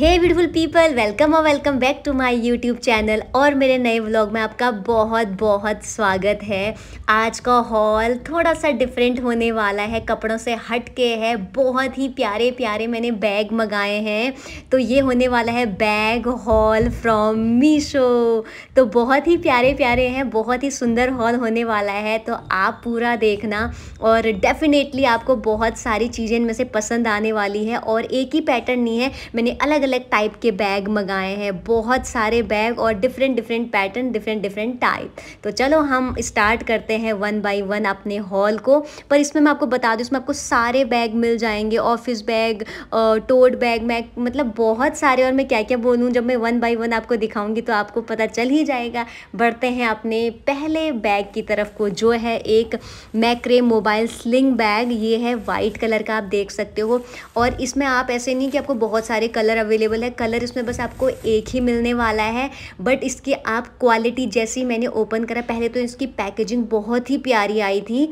हे beautiful people welcome और welcome back to my YouTube channel और मेरे नए व्लॉग में आपका बहुत बहुत स्वागत है आज का हॉल थोड़ा सा डिफरेंट होने वाला है कपड़ों से हट के है बहुत ही प्यारे प्यारे मैंने बैग मंगाए हैं तो ये होने वाला है बैग हॉल फ्रॉम मीशो तो बहुत ही प्यारे प्यारे हैं बहुत ही सुंदर हॉल होने वाला है तो आप पूरा देखना और डेफिनेटली आपको बहुत सारी चीज़ें इनमें से पसंद आने वाली है और एक ही पैटर्न नहीं है मैंने अलग अलग अलग टाइप के बैग मंगाए हैं बहुत सारे बैग और different different pattern different different type तो चलो हम स्टार्ट करते हैं वन बाई वन अपने हॉल को पर इसमें मैं आपको बता दूँ इसमें आपको सारे बैग मिल जाएंगे ऑफिस बैग टोट बैग मैग मतलब बहुत सारे और मैं क्या क्या बोलूँ जब मैं वन बाई वन आपको दिखाऊँगी तो आपको पता चल ही जाएगा बढ़ते हैं अपने पहले बैग की तरफ को जो है एक मैक्रे मोबाइल स्लिंग बैग ये है वाइट कलर का आप देख सकते हो और इसमें आप ऐसे नहीं कि आपको बहुत सारे कलर अवेलेबल अवेलेबल है कलर इसमें बस आपको एक ही मिलने वाला है बट इसकी आप क्वालिटी जैसी मैंने ओपन करा पहले तो इसकी पैकेजिंग बहुत ही प्यारी आई थी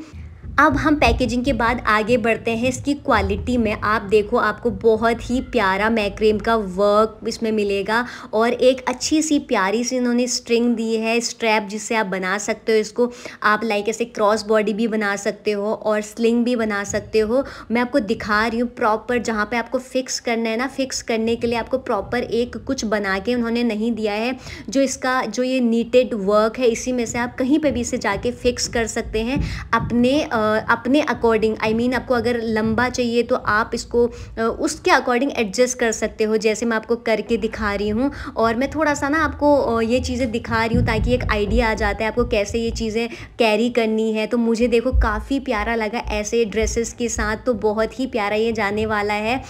अब हम पैकेजिंग के बाद आगे बढ़ते हैं इसकी क्वालिटी में आप देखो आपको बहुत ही प्यारा मैक्रेम का वर्क इसमें मिलेगा और एक अच्छी सी प्यारी सी इन्होंने स्ट्रिंग दी है स्ट्रैप जिससे आप बना सकते हो इसको आप लाइक ऐसे क्रॉस बॉडी भी बना सकते हो और स्लिंग भी बना सकते हो मैं आपको दिखा रही हूँ प्रॉपर जहाँ पर आपको फिक्स करना है ना फिक्स करने के लिए आपको प्रॉपर एक कुछ बना के उन्होंने नहीं दिया है जो इसका जो ये नीटेड वर्क है इसी में से आप कहीं पर भी इसे जाके फिक्स कर सकते हैं अपने आ, अपने अकॉर्डिंग आई मीन आपको अगर लंबा चाहिए तो आप इसको उसके अकॉर्डिंग एडजस्ट कर सकते हो जैसे मैं आपको करके दिखा रही हूँ और मैं थोड़ा सा ना आपको ये चीज़ें दिखा रही हूँ ताकि एक आइडिया आ जाता है आपको कैसे ये चीज़ें कैरी करनी है तो मुझे देखो काफ़ी प्यारा लगा ऐसे ड्रेसेस के साथ तो बहुत ही प्यारा ये जाने वाला है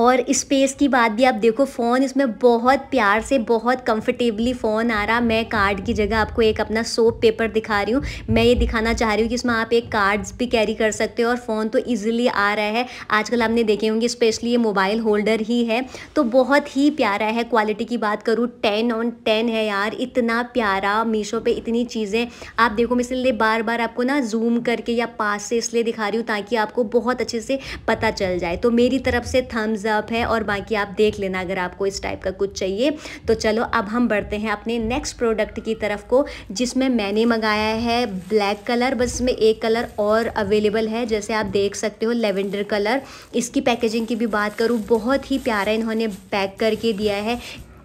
और स्पेस की बात भी आप देखो फ़ोन इसमें बहुत प्यार से बहुत कंफर्टेबली फ़ोन आ रहा मैं कार्ड की जगह आपको एक अपना सोप पेपर दिखा रही हूँ मैं ये दिखाना चाह रही हूँ कि इसमें आप एक कार्ड्स भी कैरी कर सकते हो और फ़ोन तो ईजिली आ रहा है आजकल आपने देखे होंगे स्पेशली ये मोबाइल होल्डर ही है तो बहुत ही प्यारा है क्वालिटी की बात करूँ टेन ऑन टेन है यार इतना प्यारा मीशो पर इतनी चीज़ें आप देखो मैं इसलिए बार बार आपको ना जूम करके या पास से इसलिए दिखा रही हूँ ताकि आपको बहुत अच्छे से पता चल जाए तो मेरी तरफ से थम्स अप है और बाकी आप देख लेना अगर आपको इस टाइप का कुछ चाहिए तो चलो अब हम बढ़ते हैं अपने नेक्स्ट प्रोडक्ट की तरफ को जिसमें मैंने मंगाया है ब्लैक कलर बस में एक कलर और अवेलेबल है जैसे आप देख सकते हो लेवेंडर कलर इसकी पैकेजिंग की भी बात करूँ बहुत ही प्यारा इन्होंने पैक करके दिया है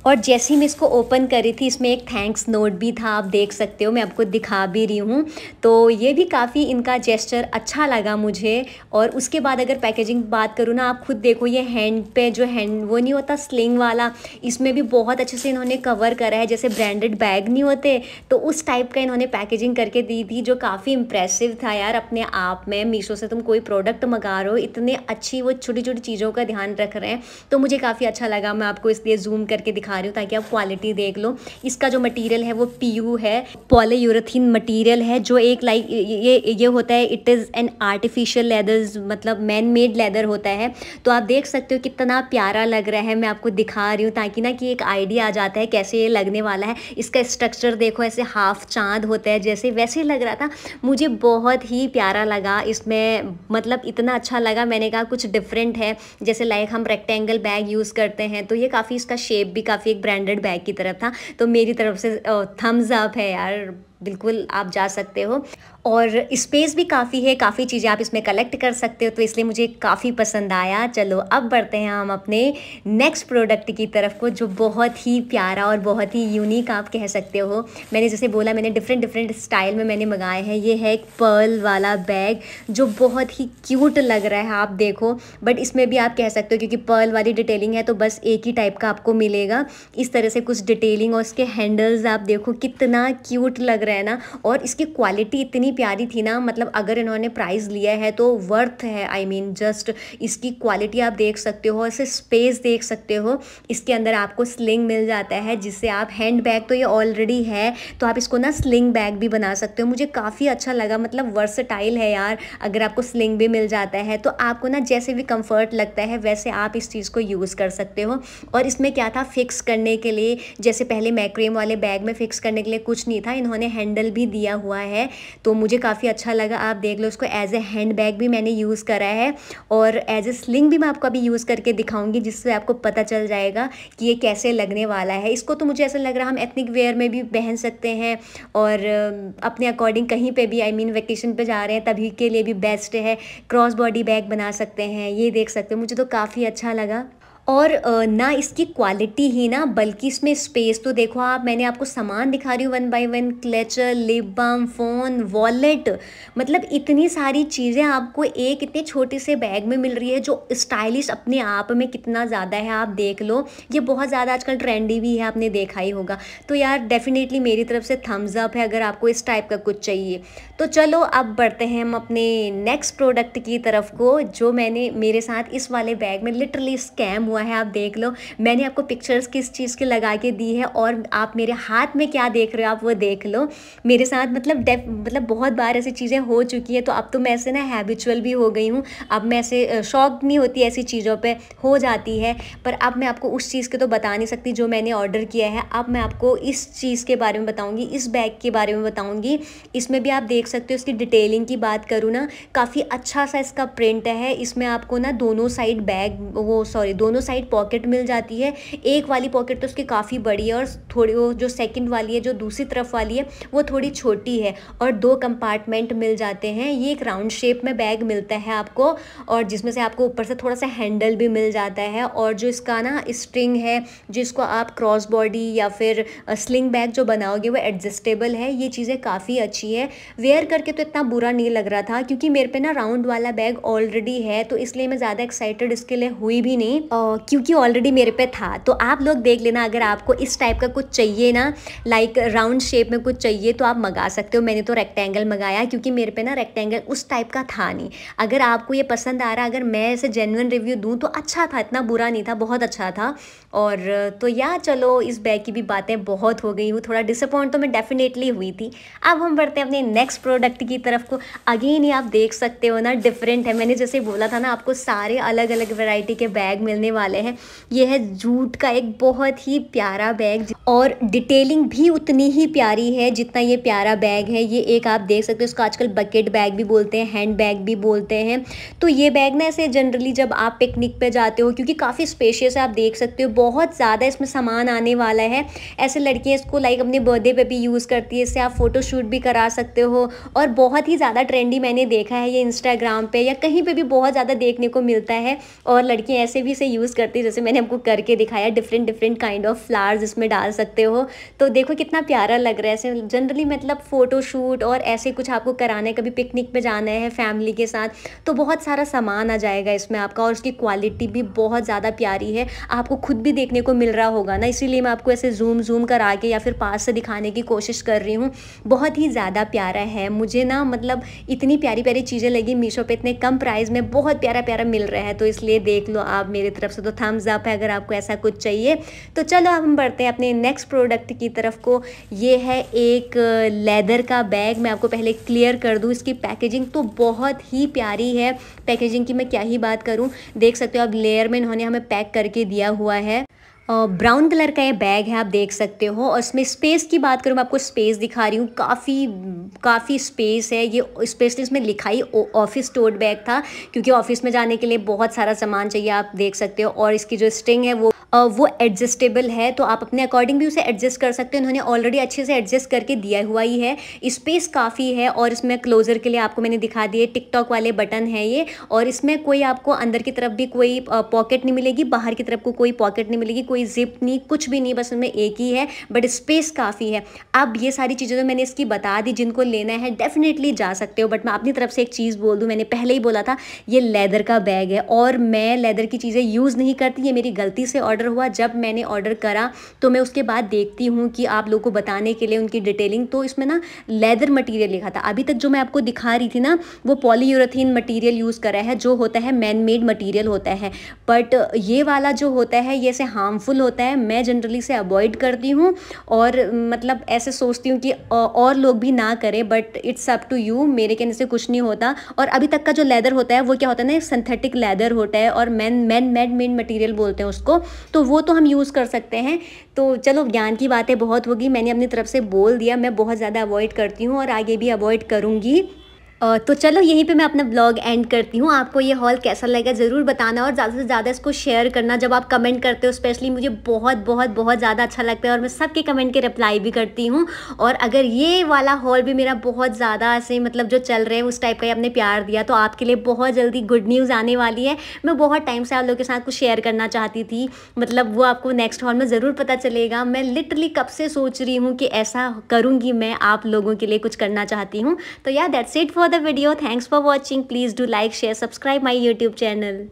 और जैसे ही मैं इसको ओपन करी थी इसमें एक थैंक्स नोट भी था आप देख सकते हो मैं आपको दिखा भी रही हूँ तो ये भी काफ़ी इनका जेस्चर अच्छा लगा मुझे और उसके बाद अगर पैकेजिंग बात करूँ ना आप खुद देखो ये हैंड पे जो हैंड वो नहीं होता स्लिंग वाला इसमें भी बहुत अच्छे से इन्होंने कवर करा है जैसे ब्रांडेड बैग नहीं होते तो उस टाइप का इन्होंने पैकेजिंग करके दी थी जो काफ़ी इंप्रेसिव था यार अपने आप में मीशो से तुम कोई प्रोडक्ट मंगा रहे हो इतने अच्छी वो छोटी छोटी चीज़ों का ध्यान रख रहे हैं तो मुझे काफ़ी अच्छा लगा मैं आपको इसलिए जूम करके दिखा दिखा रही हूँ ताकि आप क्वालिटी देख लो इसका जो मटेरियल है वो पीयू है पॉलीयूरेथीन मटेरियल है जो एक लाइक ये ये होता है it is an artificial leathers मतलब मैन मेड लेदर होता है तो आप देख सकते हो कितना प्यारा लग रहा है मैं आपको दिखा रही हूँ ताकि ना कि एक आइडिया आ जाता है कैसे ये लगने वाला है इसका स्ट्रक्चर देखो ऐसे हाफ चांद होता है जैसे वैसे लग रहा था मुझे बहुत ही प्यारा लगा इसमें मतलब इतना अच्छा लगा मैंने कहा कुछ डिफरेंट है जैसे लाइक हम रेक्टेंगल बैग यूज़ करते हैं तो ये काफ़ी इसका शेप भी काफ़ी काफ़ी एक ब्रांडेड बैग की तरफ था तो मेरी तरफ से थम्स अप है यार बिल्कुल आप जा सकते हो और स्पेस भी काफ़ी है काफ़ी चीज़ें आप इसमें कलेक्ट कर सकते हो तो इसलिए मुझे काफ़ी पसंद आया चलो अब बढ़ते हैं हम अपने नेक्स्ट प्रोडक्ट की तरफ को जो बहुत ही प्यारा और बहुत ही यूनिक आप कह सकते हो मैंने जैसे बोला मैंने डिफरेंट डिफरेंट स्टाइल में मैंने मंगाए हैं ये है एक पर्ल वाला बैग जो बहुत ही क्यूट लग रहा है आप देखो बट इसमें भी आप कह सकते हो क्योंकि पर्ल वाली डिटेलिंग है तो बस एक ही टाइप का आपको मिलेगा इस तरह से कुछ डिटेलिंग और उसके हैंडल्स आप देखो कितना क्यूट लग रहा है है ना और इसकी क्वालिटी इतनी प्यारी थी ना मतलब अगर इन्होंने प्राइस लिया है तो वर्थ है आई मीन जस्ट इसकी क्वालिटी आप देख सकते हो ऐसे स्पेस देख सकते हो इसके अंदर आपको स्लिंग मिल जाता है जिससे आप हैंड बैग तो ये ऑलरेडी है तो आप इसको ना स्लिंग बैग भी बना सकते हो मुझे काफ़ी अच्छा लगा मतलब वर्सटाइल है यार अगर आपको स्लिंग भी मिल जाता है तो आपको ना जैसे भी कम्फर्ट लगता है वैसे आप इस चीज़ को यूज़ कर सकते हो और इसमें क्या था फिक्स करने के लिए जैसे पहले मैक्रेम वाले बैग में फिक्स करने के लिए कुछ नहीं था इन्होंने हैंडल भी दिया हुआ है तो मुझे काफ़ी अच्छा लगा आप देख लो उसको एज ए हैंड बैग भी मैंने यूज़ करा है और एज ए स्लिंग भी मैं आपको अभी यूज़ करके दिखाऊंगी जिससे आपको पता चल जाएगा कि ये कैसे लगने वाला है इसको तो मुझे ऐसा लग रहा हम एथनिक वेयर में भी पहन सकते हैं और अपने अकॉर्डिंग कहीं पर भी आई मीन वैकेशन वेकेशन जा रहे हैं तभी के लिए भी बेस्ट है क्रॉस बॉडी बैग बना सकते हैं ये देख सकते हो मुझे तो काफ़ी अच्छा लगा और ना इसकी क्वालिटी ही ना बल्कि इसमें स्पेस तो देखो आप मैंने आपको सामान दिखा रही हूँ one by one clutcher lip balm phone wallet मतलब इतनी सारी चीज़ें आपको एक इतने छोटे से बैग में मिल रही है जो स्टाइलिश अपने आप में कितना ज़्यादा है आप देख लो ये बहुत ज़्यादा आजकल ट्रेंडी भी है आपने देखा ही होगा तो यार डेफिनेटली मेरी तरफ से थम्स अप है अगर आपको इस टाइप का कुछ चाहिए तो चलो अब बढ़ते हैं हम अपने नेक्स्ट प्रोडक्ट की तरफ को जो मैंने मेरे साथ इस वाले बैग में लिटरली स्कैम हुआ हुआ है आप देख लो मैंने आपको पिक्चर्स किस चीज़ के लगा के दी है और आप मेरे हाथ में क्या देख रहे हो आप वो देख लो मेरे साथ मतलब डेफ मतलब बहुत बार ऐसी चीज़ें हो चुकी हैं तो अब तो मैं ऐसे ना हैबिचुअल भी हो गई हूँ अब मैं ऐसे शौक नहीं होती ऐसी चीज़ों पर हो जाती है पर अब मैं आपको उस चीज़ के तो बता नहीं सकती जो मैंने ऑर्डर किया है अब मैं आपको इस चीज़ के बारे में बताऊँगी इस बैग के बारे में बताऊँगी इसमें भी आप देख सकते हो इसकी डिटेलिंग की बात करूँ ना काफ़ी अच्छा सा इसका प्रिंट है इसमें आपको ना दोनों साइड बैग वो सॉरी दोनों साइड पॉकेट मिल जाती है एक वाली पॉकेट तो उसकी काफ़ी बड़ी है और थोड़ी वो जो सेकंड वाली है जो दूसरी तरफ वाली है वो थोड़ी छोटी है और दो कंपार्टमेंट मिल जाते हैं ये एक राउंड शेप में बैग मिलता है आपको और जिसमें से आपको ऊपर से थोड़ा सा हैंडल भी मिल जाता है और जो इसका ना स्ट्रिंग है जिसको आप क्रॉस बॉडी या फिर स्लिंग बैग जो बनाओगे वो एडजस्टेबल है ये चीज़ें काफ़ी अच्छी है वेयर करके तो इतना बुरा नहीं लग रहा था क्योंकि मेरे पे ना राउंड वाला बैग ऑलरेडी है तो इसलिए मैं ज़्यादा एक्साइटेड इसके लिए हुई भी नहीं और क्योंकि ऑलरेडी मेरे पे था तो आप लोग देख लेना अगर आपको इस टाइप का कुछ चाहिए ना लाइक राउंड शेप में कुछ चाहिए तो आप मंगा सकते हो मैंने तो रेक्टेंगल मंगाया क्योंकि मेरे पे ना रेक्टेंगल उस टाइप का था नहीं अगर आपको ये पसंद आ रहा अगर मैं ऐसे जेनुअन रिव्यू दूँ तो अच्छा था इतना बुरा नहीं था बहुत अच्छा था और तो या चलो इस बैग की भी बातें बहुत हो गई हूँ थोड़ा डिसअपॉइंट तो मैं डेफिनेटली हुई थी अब हम बढ़ते हैं अपने नेक्स्ट प्रोडक्ट की तरफ को अगेन ही आप देख सकते हो ना डिफरेंट है मैंने जैसे बोला था ना आपको सारे अलग अलग वैरायटी के बैग मिलने वाले वाले हैं ये है जूट का एक बहुत ही प्यारा बैग और डिटेलिंग भी उतनी ही प्यारी है जितना ये प्यारा बैग है ये एक आप देख सकते हो इसको आजकल बकेट बैग भी बोलते हैं हैंड बैग भी बोलते हैं तो ये बैग ना ऐसे जनरली जब आप पिकनिक पे जाते हो क्योंकि काफ़ी स्पेशियस है आप देख सकते हो बहुत ज़्यादा इसमें सामान आने वाला है ऐसे लड़कियाँ इसको लाइक अपने बर्थडे पर भी यूज़ करती है इससे आप फ़ोटोशूट भी करा सकते हो और बहुत ही ज़्यादा ट्रेंडी मैंने देखा है ये इंस्टाग्राम पर या कहीं पर भी बहुत ज़्यादा देखने को मिलता है और लड़कियाँ ऐसे भी इसे यूज़ यूज़ करती हूँ जैसे मैंने आपको करके दिखाया different different kind of flowers इसमें डाल सकते हो तो देखो कितना प्यारा लग रहा है ऐसे जनरली मतलब फ़ोटोशूट और ऐसे कुछ आपको कराना है कभी पिकनिक में जाना है फैमिली के साथ तो बहुत सारा सामान आ जाएगा इसमें आपका और उसकी क्वालिटी भी बहुत ज़्यादा प्यारी है आपको खुद भी देखने को मिल रहा होगा ना इसीलिए मैं आपको ऐसे जूम जूम करा के या फिर पास से दिखाने की कोशिश कर रही हूँ बहुत ही ज़्यादा प्यारा है मुझे ना मतलब इतनी प्यारी प्यारी चीज़ें लगी मीशो पे इतने कम प्राइस में बहुत प्यारा प्यारा मिल रहा है तो इसलिए देख लो आप मेरी तरफ से दो थम्स अप है अगर आपको ऐसा कुछ चाहिए तो चलो अब हम बढ़ते हैं अपने नेक्स्ट प्रोडक्ट की तरफ को ये है एक लेदर का बैग मैं आपको पहले क्लियर कर दूँ इसकी पैकेजिंग तो बहुत ही प्यारी है पैकेजिंग की मैं क्या ही बात करूँ देख सकते हो अब लेयर में इन्होंने हमें पैक करके दिया हुआ है ब्राउन कलर का ये बैग है आप देख सकते हो और इसमें स्पेस की बात करूँ मैं आपको स्पेस दिखा रही हूँ काफ़ी काफ़ी स्पेस है ये स्पेशली इसमें लिखाई ऑफिस टोट बैग था क्योंकि ऑफिस में जाने के लिए बहुत सारा सामान चाहिए आप देख सकते हो और इसकी जो स्ट्रिंग है वो वो एडजस्टेबल है तो आप अपने अकॉर्डिंग भी उसे एडजस्ट कर सकते हैं इन्होंने ऑलरेडी अच्छे से एडजस्ट करके दिया हुआ ही है स्पेस काफ़ी है और इसमें क्लोज़र के लिए आपको मैंने दिखा दिए टिकटॉक वाले बटन है ये और इसमें कोई आपको अंदर की तरफ भी कोई पॉकेट नहीं मिलेगी बाहर की तरफ को कोई पॉकेट नहीं मिलेगी कोई जिप नहीं कुछ भी नहीं बस उनमें एक ही है बट स्पेस काफ़ी है अब ये सारी चीज़ें तो मैंने इसकी बता दी जिनको लेना है डेफिनेटली जा सकते हो बट मैं अपनी तरफ से एक चीज़ बोल दूँ मैंने पहले ही बोला था ये लेदर का बैग है और मैं लेदर की चीज़ें यूज़ नहीं करती ये मेरी गलती से ऑर्डर ऑर्डर हुआ जब मैंने ऑर्डर करा तो मैं उसके बाद देखती हूँ कि आप लोगों को बताने के लिए उनकी डिटेलिंग तो इसमें ना लेदर मटीरियल लिखा था अभी तक जो मैं आपको दिखा रही थी ना वो पॉलीयूरथीन मटीरियल यूज़ कर रहा है जो होता है मैन मेड मटीरियल होता है बट ये वाला जो होता है ये ऐसे हार्मफुल होता है मैं जनरली इसे अवॉइड करती हूँ और मतलब ऐसे सोचती हूँ कि और लोग भी ना करें but it's up to you मेरे कहने से कुछ नहीं होता और अभी तक का जो लेदर होता है वो क्या होता है ना सिंथेटिक लेदर होता है और man man made made material बोलते हैं उसको तो वो तो हम यूज़ कर सकते हैं तो चलो ज्ञान की बातें बहुत होगी मैंने अपनी तरफ से बोल दिया मैं बहुत ज़्यादा अवॉइड करती हूँ और आगे भी अवॉइड करूँगी तो चलो यहीं पे मैं अपना ब्लॉग एंड करती हूँ आपको ये हॉल कैसा लगेगा ज़रूर बताना और ज़्यादा से ज़्यादा इसको शेयर करना जब आप कमेंट करते हो स्पेशली मुझे बहुत बहुत बहुत ज़्यादा अच्छा लगता है और मैं सबके कमेंट के रिप्लाई भी करती हूँ और अगर ये वाला हॉल भी मेरा बहुत ज़्यादा ऐसे मतलब जो चल रहे हैं उस टाइप का ही आपने प्यार दिया तो आपके लिए बहुत जल्दी गुड न्यूज़ आने वाली है मैं बहुत टाइम से आप लोगों के साथ कुछ शेयर करना चाहती थी मतलब वो आपको नेक्स्ट हॉल में ज़रूर पता चलेगा मैं लिटरली कब से सोच रही हूँ कि ऐसा करूँगी मैं आप लोगों के लिए कुछ करना चाहती हूँ तो या that's it for for the video. Thanks for watching. Please do like, share, subscribe my YouTube channel.